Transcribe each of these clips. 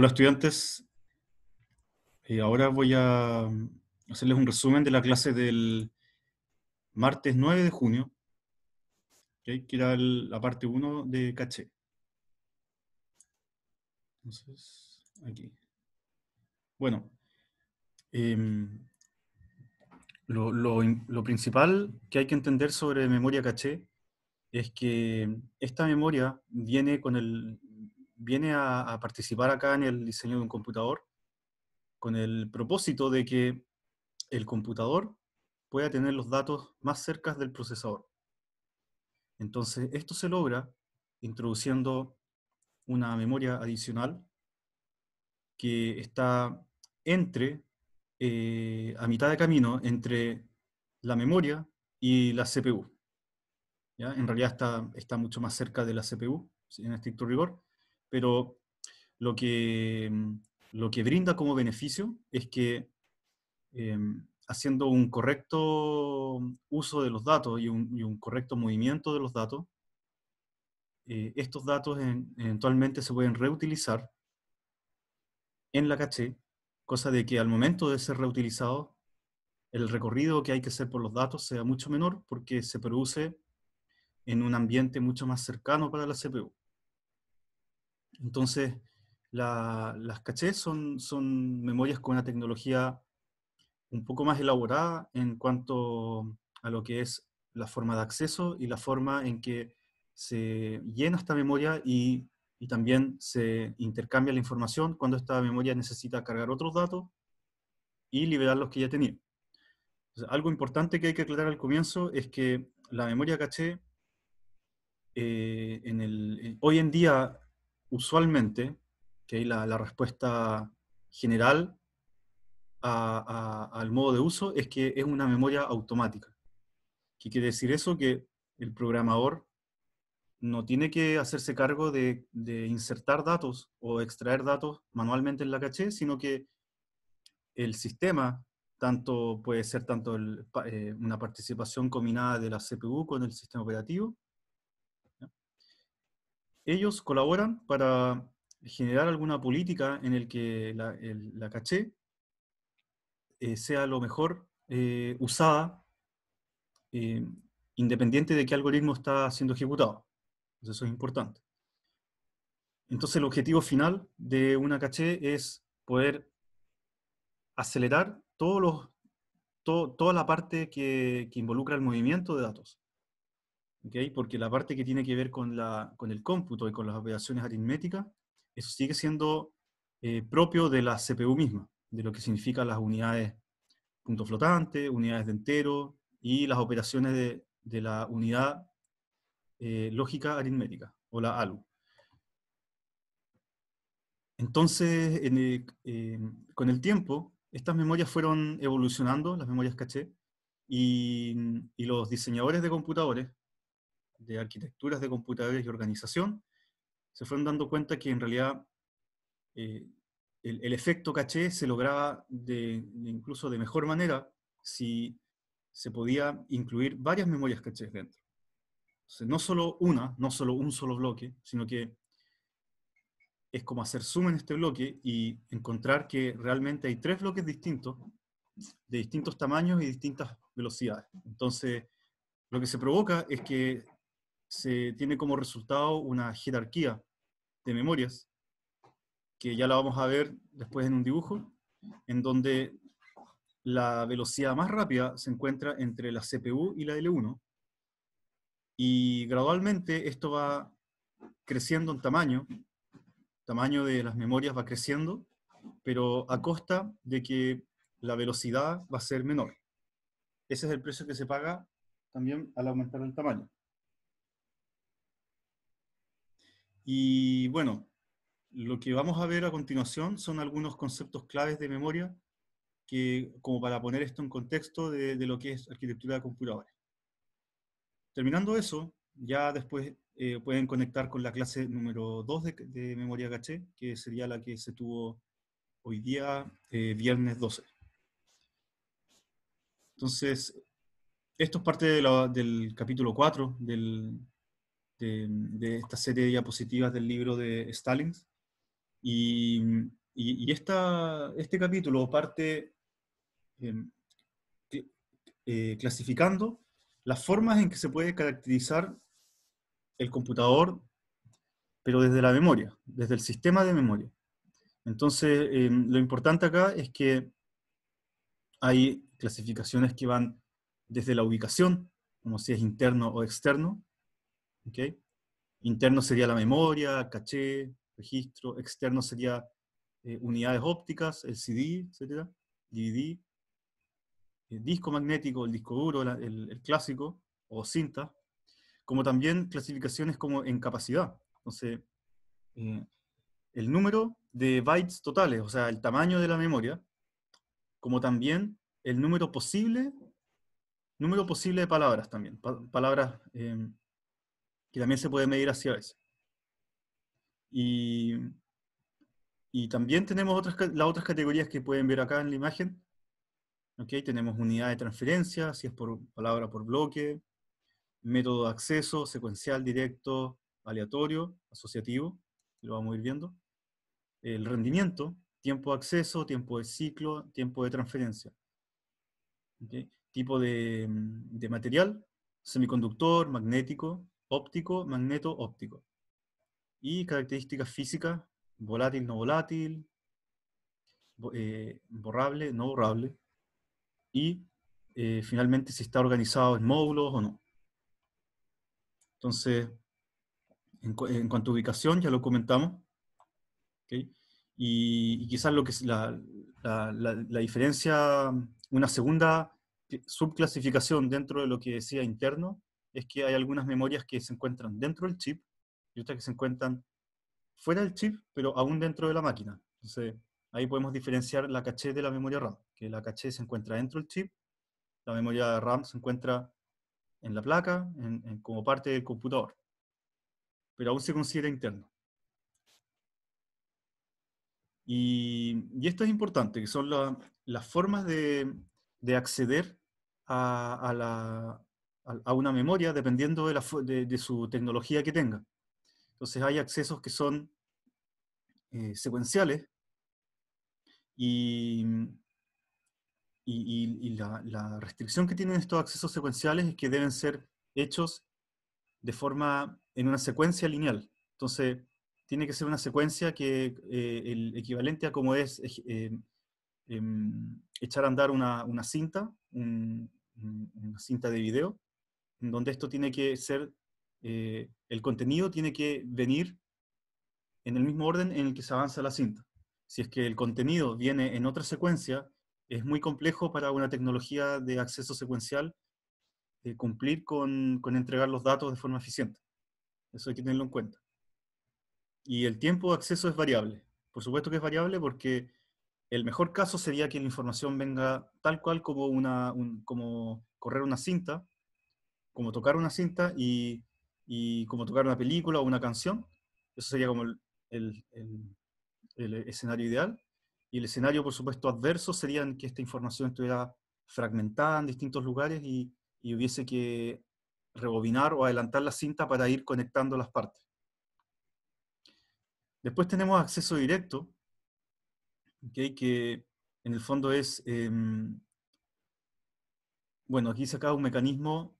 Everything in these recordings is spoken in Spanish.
Hola estudiantes, eh, ahora voy a mm, hacerles un resumen de la clase del martes 9 de junio, que era la parte 1 de caché. Entonces, aquí. Bueno, em, lo principal que hay que entender sobre memoria caché es que esta memoria viene con el viene a, participar acá en el diseño de un computador con el propósito de que el computador pueda tener los datos más cerca del procesador. Entonces, esto se logra introduciendo una memoria adicional que está entre, eh, a mitad de camino, entre la memoria y la CPU. En realidad está, está mucho más cerca de la CPU, en estricto rigor, pero lo que, mm, lo que brinda como beneficio es que em, haciendo un correcto uso de los datos y un, correcto movimiento de los datos, eh, estos datos eventualmente se pueden reutilizar en la caché, cosa de que al momento de ser reutilizado, el recorrido que hay que hacer por los datos sea mucho menor porque se produce en un ambiente mucho más cercano para la CPU. Entonces, las cachés son, son memorias con una tecnología un poco más elaborada en cuanto a lo que es la forma de acceso y la forma en que se llena esta memoria y, y también se intercambia la información cuando esta memoria necesita cargar otros datos y liberar los que ya tenía. algo importante que hay que aclarar al comienzo es que la memoria caché eh, en el, eh, hoy en día usualmente, que la, la, respuesta general al modo de uso es que es una memoria automática. ¿Qué quiere decir eso? Que el programador no tiene que hacerse cargo de, insertar datos o extraer datos manualmente en la caché, sino que el sistema, tanto puede ser tanto eh, una participación combinada de la CPU con el sistema operativo, ellos colaboran para generar alguna política en el que la, caché eh, sea lo mejor eh, usada, eh, independiente de qué algoritmo está siendo ejecutado. eso es importante. Entonces el objetivo final de una caché es poder acelerar todos los, toda la parte que involucra el movimiento de datos porque la parte que tiene que ver con, la, con el cómputo y con las operaciones aritméticas, eso sigue siendo eh, propio de la CPU misma, de lo que significan las unidades punto flotante, unidades de entero y las operaciones de, la unidad eh, lógica aritmética, o la ALU. Entonces, eh, con el tiempo, estas memorias fueron evolucionando, las memorias caché, y, los diseñadores de computadores de arquitecturas de computadores y organización, se fueron dando cuenta que en realidad eh, el, efecto caché se lograba de, incluso de mejor manera si se podía incluir varias memorias caché dentro. no solo una, no solo un solo bloque, sino que es como hacer zoom en este bloque y encontrar que realmente hay tres bloques distintos, de distintos tamaños y distintas velocidades. Entonces, lo que se provoca es que se tiene como resultado una jerarquía de memorias, que ya la vamos a ver después en un dibujo, en donde la velocidad más rápida se encuentra entre la CPU y la L1, y gradualmente esto va creciendo en tamaño, tamaño de las memorias va creciendo, pero a costa de que la velocidad va a ser menor. Ese es el precio que se paga también al aumentar el tamaño. Y bueno, lo que vamos a ver a continuación son algunos conceptos claves de memoria que, como para poner esto en contexto de, lo que es arquitectura de computadores. Terminando eso, ya después eh, pueden conectar con la clase número 2 de, memoria caché, que sería la que se tuvo hoy día, eh, viernes 12. Entonces, esto es parte del capítulo 4 del, este, de, esta serie de diapositivas del libro de Stalin. Y, y, esta, este capítulo parte eh, eh, clasificando las formas en que se puede caracterizar el computador, pero desde la memoria, desde el sistema de memoria. Entonces, eh, lo importante acá es que hay clasificaciones que van desde la ubicación, como si es interno o externo, Interno sería la memoria, caché, registro. Externo sería eh, unidades ópticas, el CD, etcétera. DVD. El eh, disco magnético, el disco duro, el, clásico, o cinta, como también clasificaciones como en capacidad. Entonces, eh, el número de bytes totales, o sea, el tamaño de la memoria, como también el número posible, número posible de palabras también, palabras em, que también se puede medir hacia eso Y, también tenemos otras, las otras categorías que pueden ver acá en la imagen. tenemos unidad de transferencia, si es por palabra por bloque, método de acceso, secuencial, directo, aleatorio, asociativo, lo vamos a ir viendo. El rendimiento, tiempo de acceso, tiempo de ciclo, tiempo de transferencia. Tipo de material, semiconductor, magnético, óptico, magneto óptico. Y características físicas, volátil, no volátil, eh, borrable, no borrable. Y eh, finalmente si está organizado en módulos o no. Entonces, en, cuanto a ubicación, ya lo comentamos. Y, quizás lo que es la, la diferencia, una segunda subclasificación dentro de lo que decía interno, es que hay algunas memorias que se encuentran dentro del chip y otras que se encuentran fuera del chip, pero aún dentro de la máquina. Entonces, ahí podemos diferenciar la caché de la memoria RAM, que la caché se encuentra dentro del chip, la memoria RAM se encuentra en la placa, como parte del computador, pero aún se considera interno. Y, esto es importante, que son las formas de, acceder a, la, a una memoria dependiendo de, su tecnología que tenga. Entonces hay accesos que son eh, secuenciales y, la, restricción que tienen estos accesos secuenciales es que deben ser hechos de forma en una secuencia lineal. Entonces tiene que ser una secuencia que eh, el equivalente a como es eh, em, em, echar a andar una, cinta, una cinta de video, donde esto tiene que ser, eh, el contenido tiene que venir en el mismo orden en el que se avanza la cinta. Si es que el contenido viene en otra secuencia, es muy complejo para una tecnología de acceso secuencial eh, cumplir con, entregar los datos de forma eficiente. Eso hay que tenerlo en cuenta. Y el tiempo de acceso es variable. Por supuesto que es variable porque el mejor caso sería que la información venga tal cual como, una, como correr una cinta como tocar una cinta y, y como tocar una película o una canción. Eso sería como el, el, escenario ideal. Y el escenario, por supuesto, adverso sería que esta información estuviera fragmentada en distintos lugares y, hubiese que rebobinar o adelantar la cinta para ir conectando las partes. Después tenemos acceso directo, que en el fondo es, em, bueno, aquí se acaba un mecanismo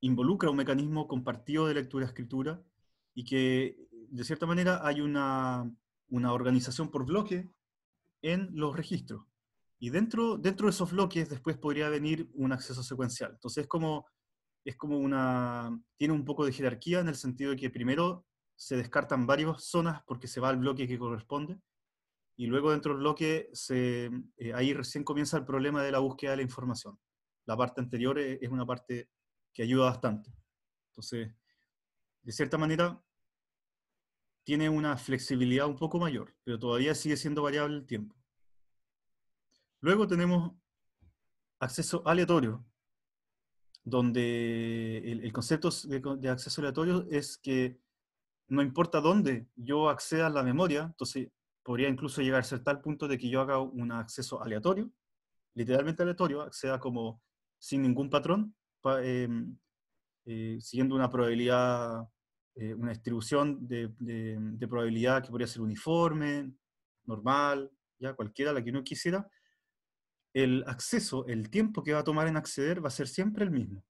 involucra un mecanismo compartido de lectura-escritura y que de cierta manera hay una, organización por bloque en los registros. Y dentro, dentro de esos bloques después podría venir un acceso secuencial. Entonces es como, es como una, tiene un poco de jerarquía en el sentido de que primero se descartan varias zonas porque se va al bloque que corresponde y luego dentro del bloque se, eh, ahí recién comienza el problema de la búsqueda de la información. La parte anterior eh, es una parte que ayuda bastante. Entonces, de cierta manera, tiene una flexibilidad un poco mayor, pero todavía sigue siendo variable el tiempo. Luego tenemos acceso aleatorio, donde el, concepto de, acceso aleatorio es que no importa dónde yo acceda a la memoria, entonces podría incluso llegar a ser tal punto de que yo haga un acceso aleatorio, literalmente aleatorio, acceda como sin ningún patrón, Em, eh, siguiendo una probabilidad, eh, una distribución de, probabilidad que podría ser uniforme, normal, ya cualquiera, la que uno quisiera, el acceso, el tiempo que va a tomar en acceder va a ser siempre el mismo.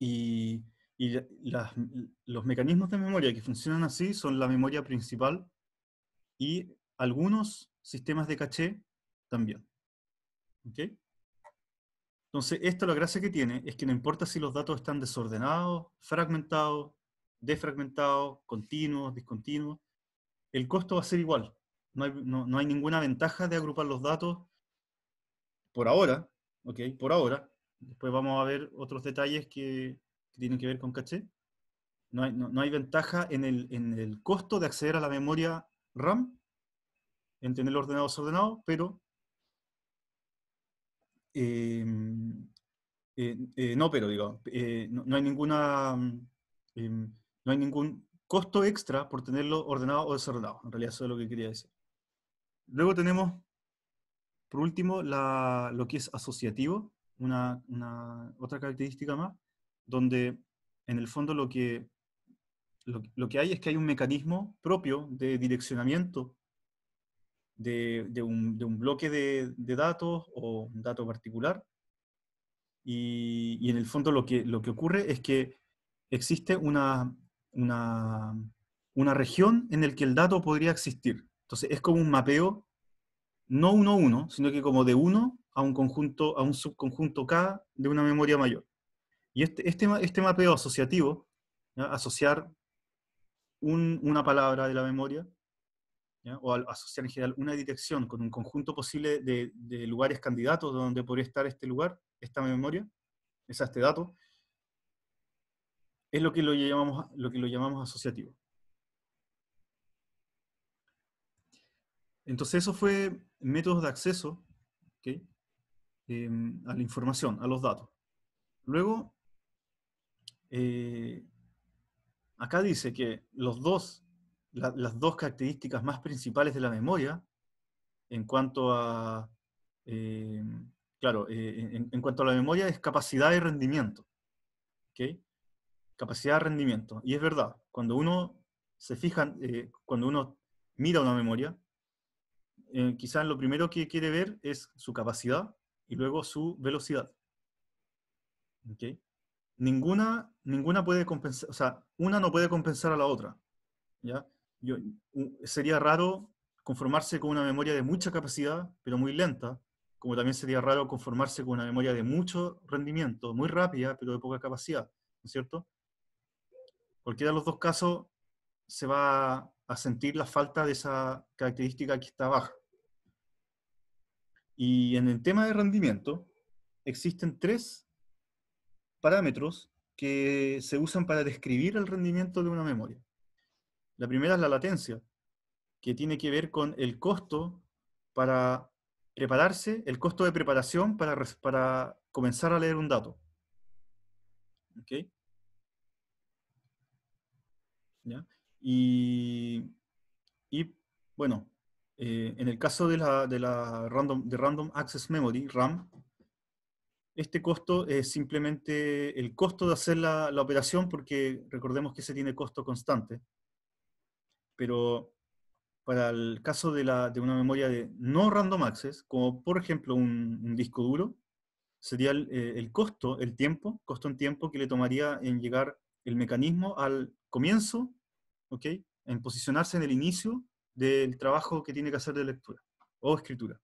Y, los mecanismos de memoria que funcionan así son la memoria principal y algunos sistemas de caché también. ¿Okay? Entonces, esto la gracia que tiene es que no importa si los datos están desordenados, fragmentados, defragmentados, continuos, discontinuos, el costo va a ser igual. No hay, ninguna ventaja de agrupar los datos por ahora, ¿ok? Por ahora. Después vamos a ver otros detalles que, tienen que ver con caché. No hay, ventaja en el, costo de acceder a la memoria RAM, en tenerlo ordenado desordenado, pero eh, mm, eh, eh, no, pero digo, no, hay ninguna, mm, no hay ningún costo extra por tenerlo ordenado o desordenado. En realidad eso es lo que quería decir. Luego tenemos, por último, lo que es asociativo, una, otra característica más, donde en el fondo lo que, lo, que hay es que hay un mecanismo propio de direccionamiento de, un, bloque de, datos o un dato particular. Y, en el fondo lo que, lo que ocurre es que existe una, una, región en la que el dato podría existir. Entonces es como un mapeo, no uno a uno, sino que como de uno a un conjunto, a un subconjunto K de una memoria mayor. Y este, este, este mapeo asociativo, asociar una palabra de la memoria o asociar en general una dirección con un conjunto posible de, lugares candidatos donde podría estar este lugar, esta memoria, es este dato, es lo que lo llamamos, lo que lo llamamos asociativo. Entonces eso fue métodos de acceso em, a la información, a los datos. Luego, eh, acá dice que los dos las dos características más principales de la memoria en cuanto a, eh, claro, eh, en, cuanto a la memoria es capacidad y rendimiento. ¿okay? Capacidad de rendimiento. Y es verdad, cuando uno se fija, eh, cuando uno mira una memoria, quizás lo primero que quiere ver es su capacidad y luego su velocidad. ¿okay? Ninguna, ninguna puede compensar, o sea, una no puede compensar a la otra. ¿ya? sería raro conformarse con una memoria de mucha capacidad, pero muy lenta, como también sería raro conformarse con una memoria de mucho rendimiento, muy rápida, pero de poca capacidad, ¿no es cierto? Cualquiera de los dos casos se va a sentir la falta de esa característica que está baja. Y en el tema de rendimiento, existen tres parámetros que se usan para describir el rendimiento de una memoria. La primera es la latencia, que tiene que ver con el costo para prepararse, el costo de preparación para, para comenzar a leer un dato. Y, bueno, eh, en el caso de la, de random, Access Memory, RAM, este costo es simplemente el costo de hacer la, la operación porque recordemos que ese tiene costo constante pero para el caso de, una memoria de no random access, como por ejemplo un, disco duro, sería eh, el, costo, el tiempo, costo en tiempo que le tomaría en llegar el mecanismo al comienzo, ¿ok? En posicionarse en el inicio del trabajo que tiene que hacer de lectura o escritura.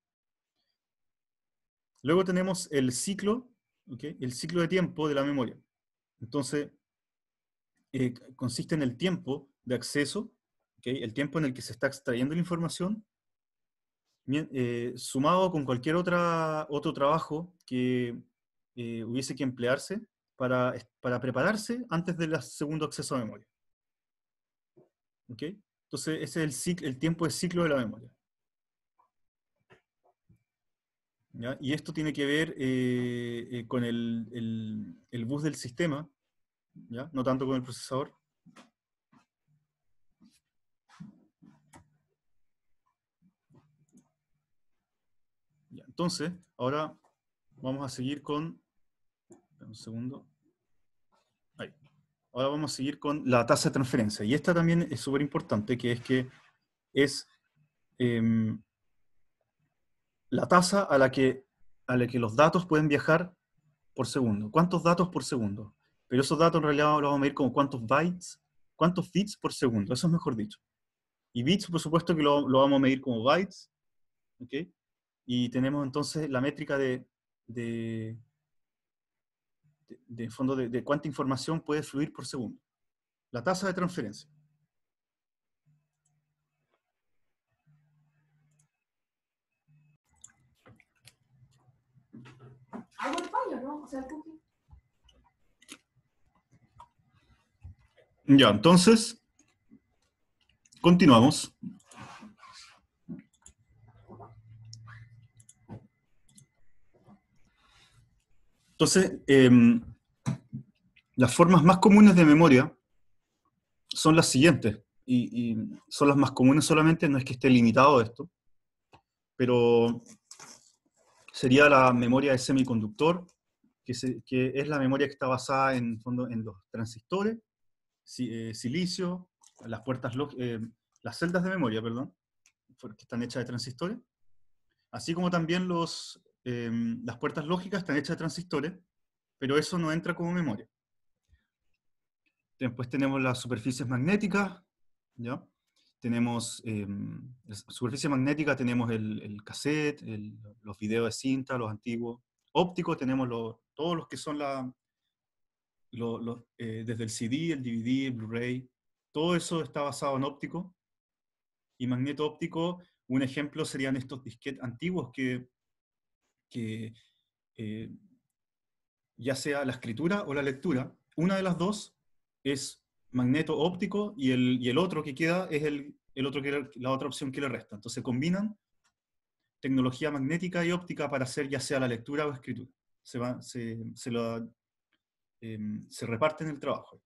Luego tenemos el ciclo, El ciclo de tiempo de la memoria. Entonces, eh, consiste en el tiempo de acceso el tiempo en el que se está extrayendo la información, eh, sumado con cualquier otra, otro trabajo que eh, hubiese que emplearse para, para prepararse antes del segundo acceso a memoria. ¿Okay? Entonces, ese es el, ciclo, el tiempo de ciclo de la memoria. Y esto tiene que ver eh, con el, bus del sistema, no tanto con el procesador, Entonces, ahora vamos a seguir con... Un segundo. Ahí. Ahora vamos a seguir con la tasa de transferencia. Y esta también es súper importante, que es que es em, la tasa a la, que, a la que los datos pueden viajar por segundo. ¿Cuántos datos por segundo? Pero esos datos en realidad los vamos a medir como cuántos bytes, cuántos bits por segundo, eso es mejor dicho. Y bits, por supuesto, que lo, lo vamos a medir como bytes, ¿ok? Y tenemos entonces la métrica de, de, fondo de, cuánta información puede fluir por segundo. La tasa de transferencia. Ya, entonces, continuamos. Entonces, em, las formas más comunes de memoria son las siguientes, y, son las más comunes solamente, no es que esté limitado esto, pero sería la memoria de semiconductor, que, es la memoria que está basada en, fondo, en los transistores, eh, silicio, las puertas, eh, las celdas de memoria, perdón, porque están hechas de transistores, así como también los Em, las puertas lógicas están hechas de transistores, pero eso no entra como memoria. Después tenemos las superficies magnéticas, Tenemos em, la superficie magnética, tenemos el, cassette, los videos de cinta, los antiguos. Ópticos tenemos todos los que son eh, desde el CD, el DVD, el Blu-ray. Todo eso está basado en óptico. Y magneto óptico, un ejemplo serían estos disquetes antiguos que que eh, ya sea la escritura o la lectura, una de las dos es magneto óptico y el, otro que queda es el, otro que, la otra opción que le resta. Entonces combinan tecnología magnética y óptica para hacer ya sea la lectura o escritura. Se, va, se, se, la, em, se reparten el trabajo.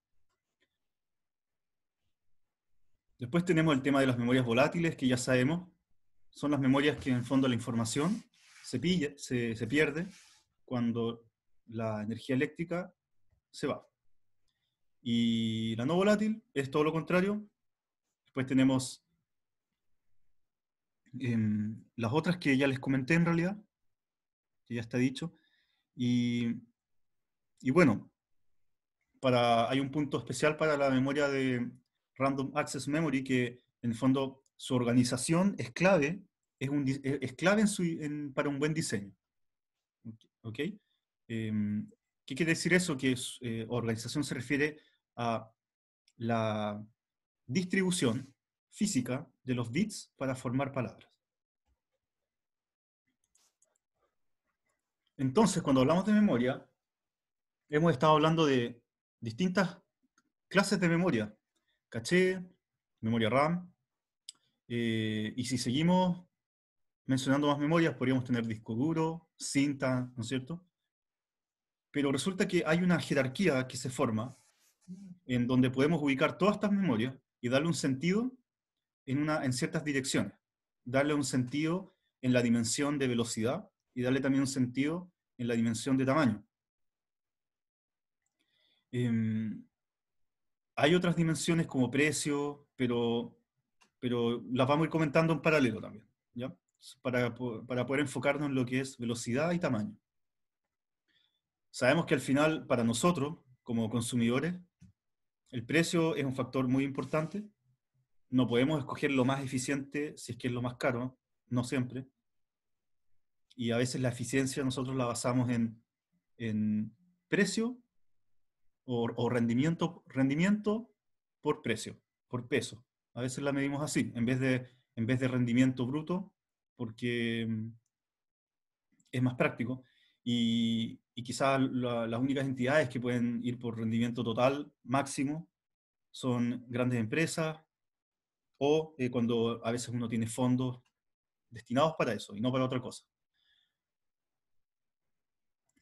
Después tenemos el tema de las memorias volátiles, que ya sabemos, son las memorias que en fondo la información se, se, pierde cuando la energía eléctrica se va. Y la no volátil es todo lo contrario. Después tenemos em, las otras que ya les comenté en realidad, que ya está dicho. Y, y bueno, para, hay un punto especial para la memoria de Random Access Memory que en el fondo su organización es clave es, un, clave para un buen diseño. ¿Ok? Em, ¿Qué quiere decir eso? Que eh, organización se refiere a la distribución física de los bits para formar palabras. Entonces, cuando hablamos de memoria, hemos estado hablando de distintas clases de memoria. Caché, memoria RAM, eh, y si seguimos mencionando más memorias, podríamos tener disco duro, cinta, ¿no es cierto? Pero resulta que hay una jerarquía que se forma en donde podemos ubicar todas estas memorias y darle un sentido en, una, en ciertas direcciones, darle un sentido en la dimensión de velocidad y darle también un sentido en la dimensión de tamaño. Em, hay otras dimensiones como precio, pero, pero las vamos a ir comentando en paralelo también. ¿ya? para, para poder enfocarnos en lo que es velocidad y tamaño. Sabemos que al final, para nosotros, como consumidores, el precio es un factor muy importante. No podemos escoger lo más eficiente si es que es lo más caro, no siempre. Y a veces la eficiencia nosotros la basamos en, en precio o, o, rendimiento, rendimiento por precio, por peso. A veces la medimos así, en vez de, en vez de rendimiento bruto, porque mm, es más práctico y, quizás las únicas entidades que pueden ir por rendimiento total máximo son grandes empresas o eh, cuando a veces uno tiene fondos destinados para eso y no para otra cosa.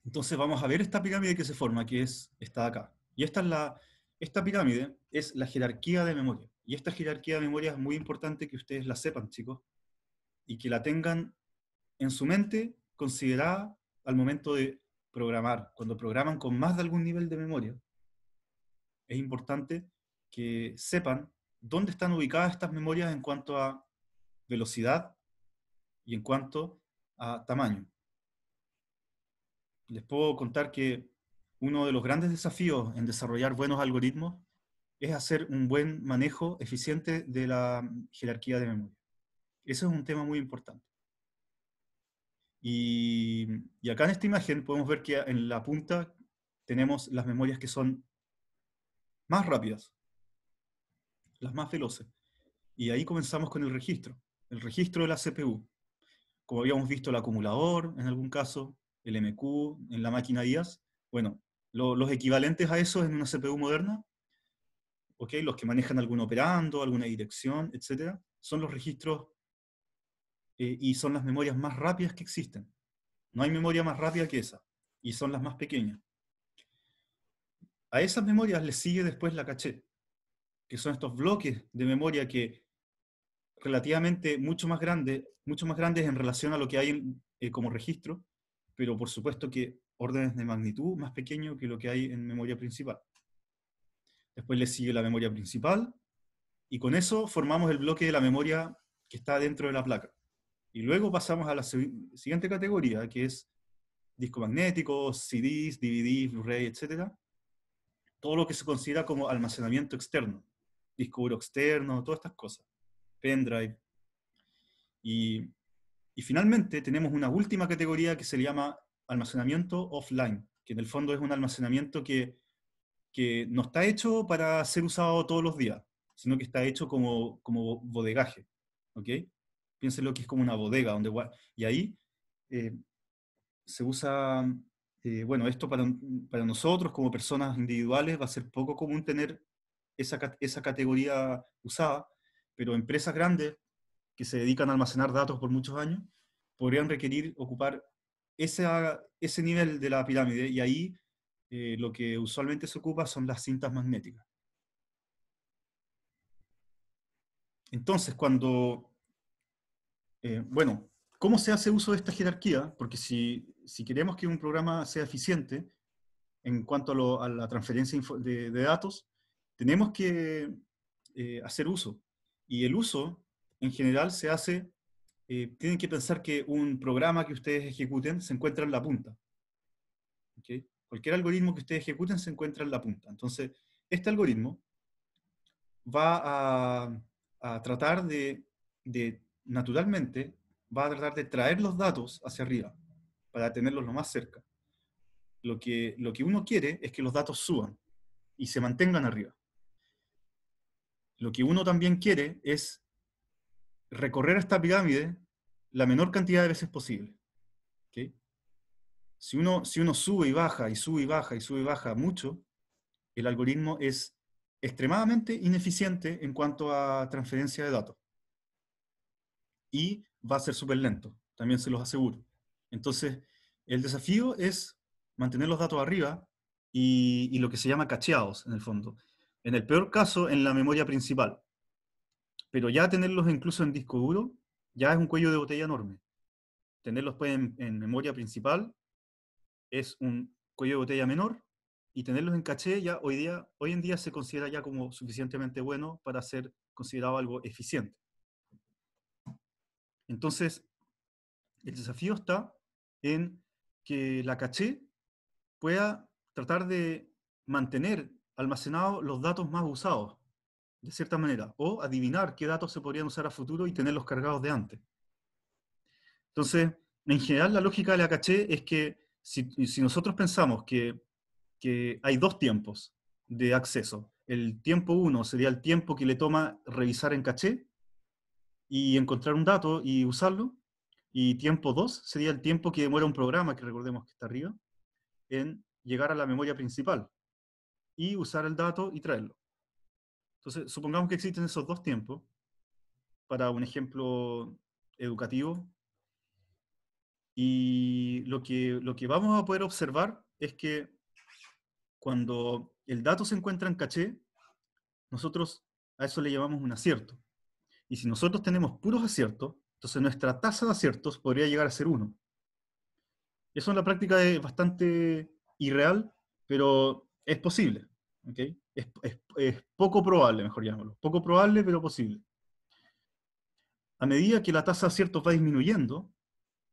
Entonces vamos a ver esta pirámide que se forma, que es esta de acá. Y esta, es la, esta pirámide es la jerarquía de memoria. Y esta jerarquía de memoria es muy importante que ustedes la sepan, chicos, y que la tengan en su mente considerada al momento de programar. Cuando programan con más de algún nivel de memoria, es importante que sepan dónde están ubicadas estas memorias en cuanto a velocidad y en cuanto a tamaño. Les puedo contar que uno de los grandes desafíos en desarrollar buenos algoritmos es hacer un buen manejo eficiente de la jerarquía de memoria. Eso es un tema muy importante. Y, acá en esta imagen podemos ver que en la punta tenemos las memorias que son más rápidas, las más veloces. Y ahí comenzamos con el registro, el registro de la CPU. Como habíamos visto el acumulador, en algún caso, el MQ, en la máquina IAS. Bueno, los equivalentes a eso en una CPU moderna, okay los que manejan algún operando, alguna dirección, etc., son los registros eh, y son las memorias más rápidas que existen. No hay memoria más rápida que esa, y son las más pequeñas. A esas memorias le sigue después la caché, que son estos bloques de memoria que relativamente mucho más grandes, mucho más grandes en relación a lo que hay eh, como registro, pero por supuesto que órdenes de magnitud más pequeño que lo que hay en memoria principal. Después le sigue la memoria principal y con eso formamos el bloque de la memoria que está dentro de la placa. Y luego pasamos a la siguiente categoría, que es disco magnético, CDs, DVDs, Blu-ray, etc. Todo lo que se considera como almacenamiento externo, disco duro externo, todas estas cosas, pendrive. Y, y finalmente tenemos una última categoría que se le llama almacenamiento offline, que en el fondo es un almacenamiento que, que no está hecho para ser usado todos los días, sino que está hecho como, como bodegaje. ¿okay? lo que es como una bodega, donde, y ahí eh, se usa, eh, bueno, esto para, nosotros como personas individuales va a ser poco común tener esa, categoría usada, pero empresas grandes que se dedican a almacenar datos por muchos años podrían requerir ocupar ese, ese nivel de la pirámide y ahí eh, lo que usualmente se ocupa son las cintas magnéticas. Entonces, cuando eh, bueno, ¿cómo se hace uso de esta jerarquía? Porque si, queremos que un programa sea eficiente en cuanto a, la transferencia de, datos, tenemos que eh, hacer uso. Y el uso, en general, se hace, eh, tienen que pensar que un programa que ustedes ejecuten se encuentra en la punta. Cualquier algoritmo que ustedes ejecuten se encuentra en la punta. Entonces, este algoritmo va a, tratar de naturalmente va a tratar de traer los datos hacia arriba para tenerlos lo más cerca. Lo que, lo que uno quiere es que los datos suban y se mantengan arriba. Lo que uno también quiere es recorrer esta pirámide la menor cantidad de veces posible. Si, uno, si uno sube y baja y sube y baja y sube y baja mucho, el algoritmo es extremadamente ineficiente en cuanto a transferencia de datos y va a ser súper lento, también se los aseguro. Entonces, el desafío es mantener los datos arriba y, lo que se llama cacheados, en el fondo. En el peor caso, en la memoria principal. Pero ya tenerlos incluso en disco duro, ya es un cuello de botella enorme. Tenerlos pues, en, memoria principal es un cuello de botella menor y tenerlos en caché ya hoy, día, hoy en día se considera ya como suficientemente bueno para ser considerado algo eficiente. Entonces, el desafío está en que la caché pueda tratar de mantener almacenados los datos más usados, de cierta manera, o adivinar qué datos se podrían usar a futuro y tenerlos cargados de antes. Entonces, en general, la lógica de la caché es que si, nosotros pensamos que, hay dos tiempos de acceso, el tiempo uno sería el tiempo que le toma revisar en caché, y encontrar un dato y usarlo. Y tiempo 2 sería el tiempo que demora un programa, que recordemos que está arriba, en llegar a la memoria principal y usar el dato y traerlo. Entonces, supongamos que existen esos dos tiempos para un ejemplo educativo. Y lo que, lo que vamos a poder observar es que cuando el dato se encuentra en caché, nosotros a eso le llamamos un acierto. Y si nosotros tenemos puros aciertos, entonces nuestra tasa de aciertos podría llegar a ser 1. Eso en la práctica es bastante irreal, pero es posible. Es, es, poco probable, mejor llamarlo. Poco probable, pero posible. A medida que la tasa de aciertos va disminuyendo,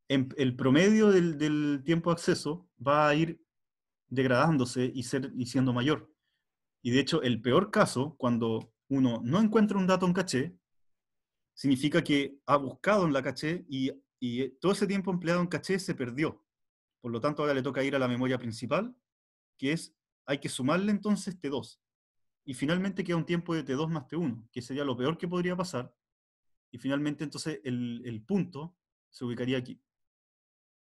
el promedio del, del, tiempo de acceso va a ir degradándose y, ser, y siendo mayor. Y de hecho, el peor caso, cuando uno no encuentra un dato en caché, significa que ha buscado en la caché y, eh, todo ese tiempo empleado en caché se perdió. Por lo tanto, ahora le toca ir a la memoria principal, que es, hay que sumarle entonces T2. Y finalmente queda un tiempo de T2 más T1, que sería lo peor que podría pasar. Y finalmente entonces el, punto se ubicaría aquí.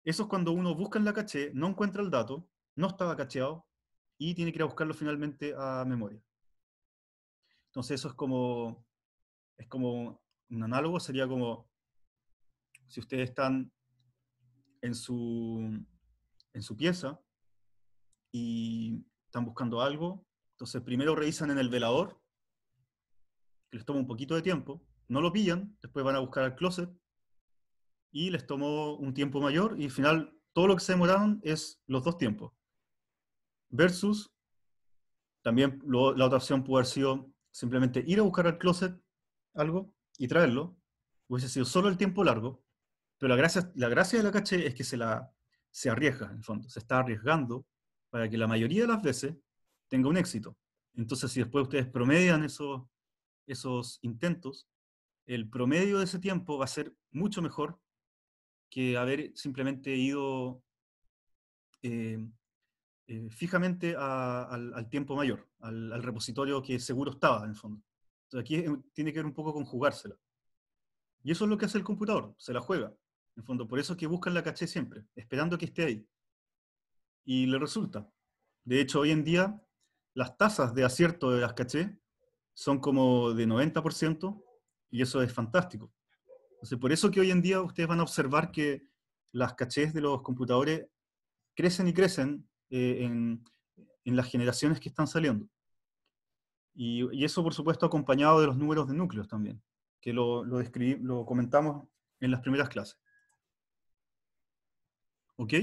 Eso es cuando uno busca en la caché, no encuentra el dato, no estaba cacheado y tiene que ir a buscarlo finalmente a memoria. Entonces eso es como, es como un análogo sería como si ustedes están en su, en su pieza y están buscando algo, entonces primero revisan en el velador, que les toma un poquito de tiempo, no lo pillan, después van a buscar al closet y les tomó un tiempo mayor y al final todo lo que se demoraron es los dos tiempos. Versus, también la otra opción puede haber sido simplemente ir a buscar al closet algo y traerlo, hubiese sido solo el tiempo largo, pero la gracia, la gracia de la caché es que se, la, se arriesga, en el fondo, se está arriesgando para que la mayoría de las veces tenga un éxito. Entonces, si después ustedes promedian esos, esos intentos, el promedio de ese tiempo va a ser mucho mejor que haber simplemente ido eh, eh, fijamente al, tiempo mayor, al, al, repositorio que seguro estaba, en el fondo. Entonces aquí tiene que ver un poco con jugársela. Y eso es lo que hace el computador, se la juega. En fondo, por eso es que buscan la caché siempre, esperando que esté ahí. Y le resulta. De hecho, hoy en día las tasas de acierto de las caché son como de 90% y eso es fantástico. Entonces, por eso que hoy en día ustedes van a observar que las cachés de los computadores crecen y crecen eh, en las generaciones que están saliendo. Y, eso, por supuesto, acompañado de los números de núcleos también, que lo, lo, lo comentamos en las primeras clases. ¿Ok?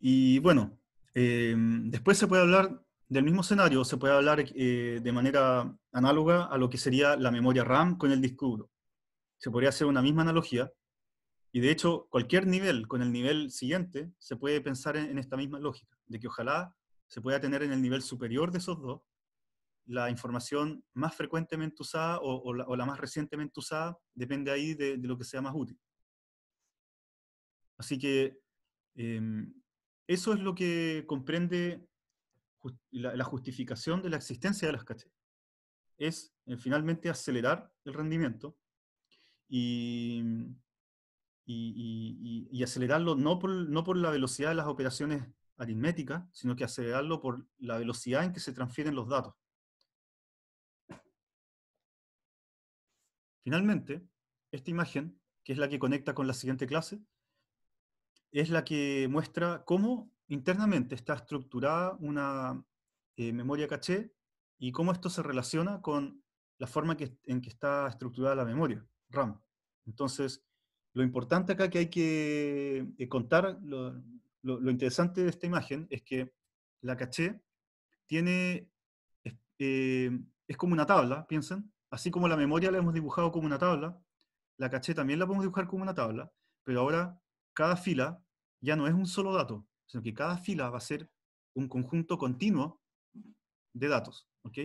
Y bueno, eh, después se puede hablar del mismo escenario, se puede hablar eh, de manera análoga a lo que sería la memoria RAM con el disco duro. Se podría hacer una misma analogía, y de hecho, cualquier nivel con el nivel siguiente se puede pensar en esta misma lógica, de que ojalá se pueda tener en el nivel superior de esos dos la información más frecuentemente usada o, la, más recientemente usada, depende ahí de, lo que sea más útil. Así que em, eso es lo que comprende la, justificación de la existencia de las cachés. Es eh, finalmente acelerar el rendimiento em, y, y, acelerarlo no por, no por la velocidad de las operaciones aritméticas, sino que acelerarlo por la velocidad en que se transfieren los datos. Finalmente, esta imagen, que es la que conecta con la siguiente clase, es la que muestra cómo internamente está estructurada una eh, memoria caché y cómo esto se relaciona con la forma en que está estructurada la memoria, RAM. Entonces, lo importante acá que hay que eh, contar, lo, interesante de esta imagen es que la caché tiene, es eh, como una tabla, piensen, así como la memoria la hemos dibujado como una tabla, la caché también la podemos dibujar como una tabla, pero ahora cada fila ya no es un solo dato, sino que cada fila va a ser un conjunto continuo de datos, ¿ok?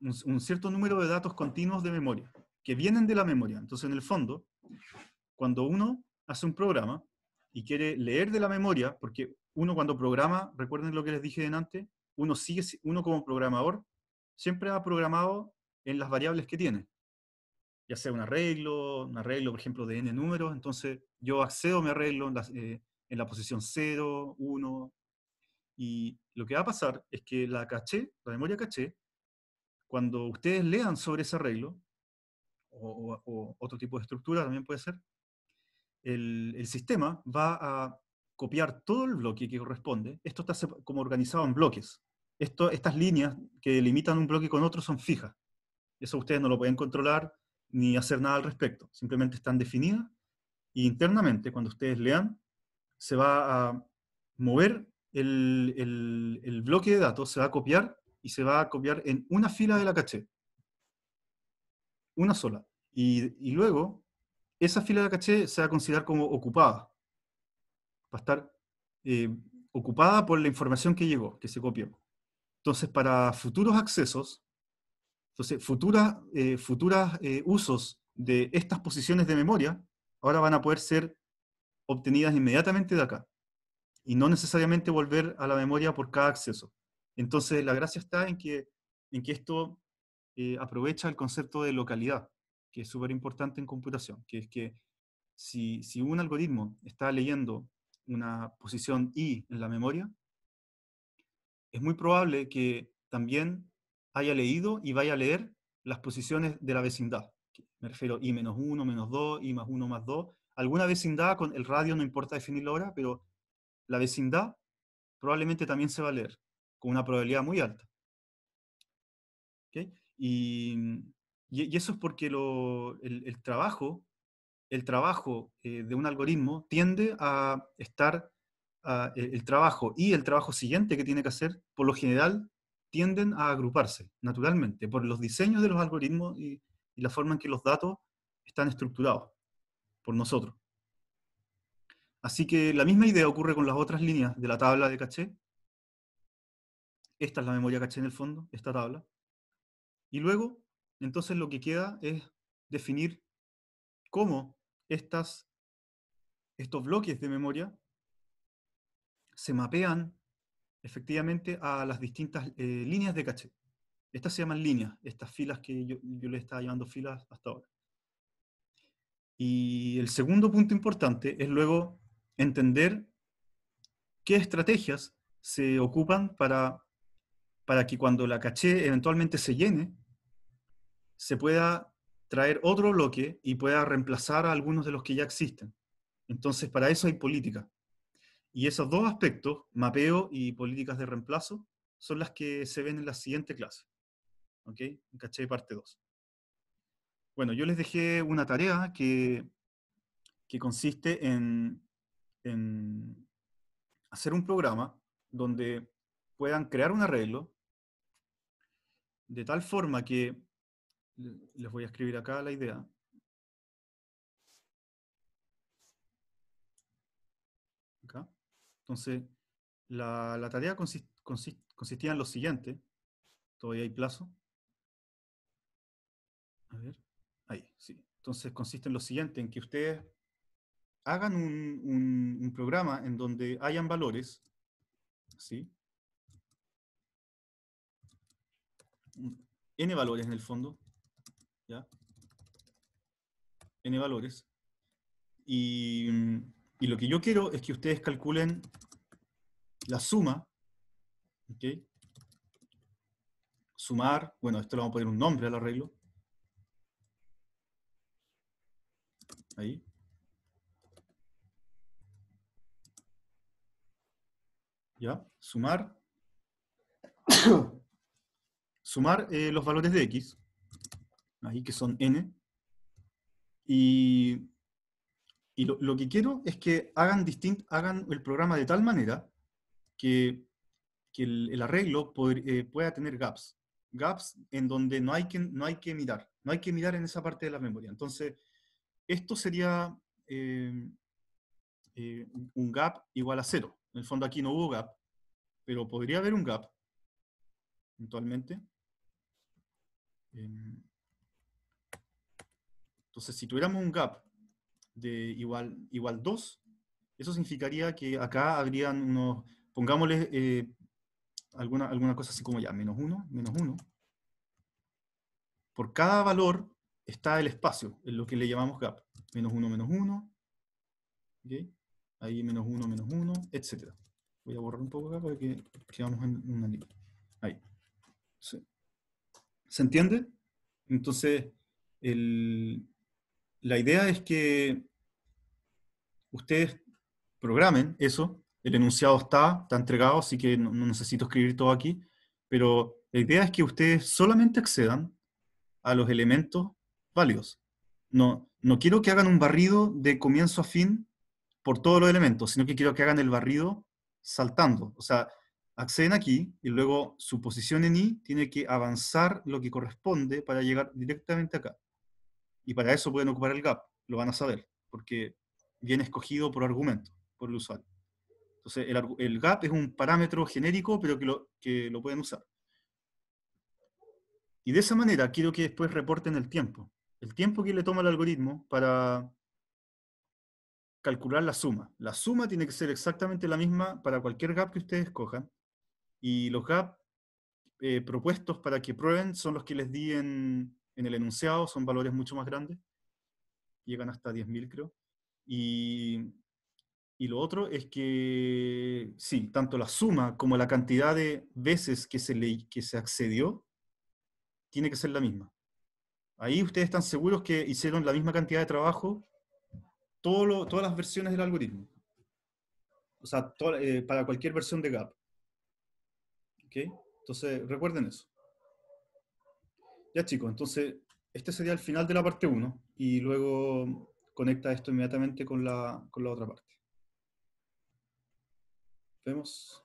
Un, cierto número de datos continuos de memoria, que vienen de la memoria. Entonces, en el fondo, cuando uno hace un programa y quiere leer de la memoria, porque uno cuando programa, recuerden lo que les dije antes, uno sigue, uno como programador siempre ha programado en las variables que tiene. Ya sea un arreglo, un arreglo, por ejemplo, de n números, entonces yo accedo a mi arreglo en eh, la, posición 0, 1, y lo que va a pasar es que la caché, la memoria caché, cuando ustedes lean sobre ese arreglo, o, otro tipo de estructura también puede ser, el, sistema va a copiar todo el bloque que corresponde. Esto está como organizado en bloques. estas líneas que limitan un bloque con otro son fijas. Eso ustedes no lo pueden controlar ni hacer nada al respecto. Simplemente están definidas y internamente, cuando ustedes lean, se va a mover el, bloque de datos, se va a copiar y se va a copiar en una fila de la caché. Una sola. Y, luego, esa fila de la caché se va a considerar como ocupada. Va a estar eh, ocupada por la información que llegó, que se copió. Entonces, para futuros accesos, entonces, futuros eh, futuras eh, usos de estas posiciones de memoria ahora van a poder ser obtenidas inmediatamente de acá y no necesariamente volver a la memoria por cada acceso. Entonces, la gracia está en que, en que esto eh, aprovecha el concepto de localidad, que es súper importante en computación, que es que si, si un algoritmo está leyendo una posición i en la memoria, es muy probable que también haya leído y vaya a leer las posiciones de la vecindad. Me refiero I 1, menos 2, I más 1, más 2. Alguna vecindad con el radio, no importa definirlo ahora, pero la vecindad probablemente también se va a leer, con una probabilidad muy alta. Y, y, eso es porque lo, el, trabajo, el trabajo eh, de un algoritmo tiende a estar, e, el trabajo y el trabajo siguiente que tiene que hacer, por lo general, tienden a agruparse naturalmente por los diseños de los algoritmos y, la forma en que los datos están estructurados por nosotros. Así que la misma idea ocurre con las otras líneas de la tabla de caché. Esta es la memoria caché en el fondo, esta tabla. Y luego, entonces lo que queda es definir cómo estas, estos bloques de memoria se mapean efectivamente a las distintas eh, líneas de caché. Estas se llaman líneas, estas filas que yo, le estaba llamando filas hasta ahora. Y el segundo punto importante es luego entender qué estrategias se ocupan para, para que cuando la caché eventualmente se llene, se pueda traer otro bloque y pueda reemplazar a algunos de los que ya existen. Entonces, para eso hay política. Y esos dos aspectos, mapeo y políticas de reemplazo, son las que se ven en la siguiente clase. ¿Ok? Encaché Caché parte 2. Bueno, yo les dejé una tarea que, que consiste en hacer un programa donde puedan crear un arreglo de tal forma que, les voy a escribir acá la idea, Entonces, la, tarea consistía en lo siguiente. Todavía hay plazo. A ver, ahí, sí. Entonces, consiste en lo siguiente, en que ustedes hagan un, un programa en donde hayan valores, ¿sí? N valores en el fondo, ¿ya? N valores. Y mm, y lo que yo quiero es que ustedes calculen la suma, sumar, bueno, esto le vamos a poner un nombre al arreglo. Ahí. ¿Ya? Sumar. sumar eh, los valores de x, ahí que son n. Y y lo, que quiero es que hagan, distinto, hagan el programa de tal manera que, que el, arreglo eh, pueda tener gaps. Gaps en donde no hay, que, no hay que mirar. No hay que mirar en esa parte de la memoria. Entonces, esto sería em, eh, un gap igual a cero. En el fondo aquí no hubo gap, pero podría haber un gap eventualmente. Em, entonces, si tuviéramos un gap de igual, igual 2, eso significaría que acá habrían unos, pongámosle eh, alguna, cosa así como ya, menos 1, menos 1. Por cada valor está el espacio, en lo que le llamamos gap. Menos 1, menos 1. ¿okay? Ahí menos 1, menos 1, etc. Voy a borrar un poco acá para que quedamos en una línea. Ahí. ¿Se entiende? Entonces, el, la idea es que ustedes programen eso. El enunciado está, está entregado, así que no, necesito escribir todo aquí. Pero la idea es que ustedes solamente accedan a los elementos válidos. No, no quiero que hagan un barrido de comienzo a fin por todos los elementos, sino que quiero que hagan el barrido saltando. O sea, acceden aquí y luego su posición en I tiene que avanzar lo que corresponde para llegar directamente acá. Y para eso pueden ocupar el gap, lo van a saber, porque viene escogido por argumento, por el usuario. Entonces, el, gap es un parámetro genérico, pero que lo, que lo pueden usar. Y de esa manera quiero que después reporten el tiempo. El tiempo que le toma el algoritmo para calcular la suma. La suma tiene que ser exactamente la misma para cualquier gap que ustedes cojan. Y los gaps eh, propuestos para que prueben son los que les di en, en el enunciado, son valores mucho más grandes, llegan hasta 10.000 creo. Y, y lo otro es que, sí, tanto la suma como la cantidad de veces que se, le, que se accedió tiene que ser la misma. Ahí ustedes están seguros que hicieron la misma cantidad de trabajo todas las versiones del algoritmo. O sea, eh, para cualquier versión de GAP. ¿Okay? Entonces, recuerden eso. Ya chicos, entonces este sería el final de la parte 1 y luego conecta esto inmediatamente con la, la otra parte. Vemos.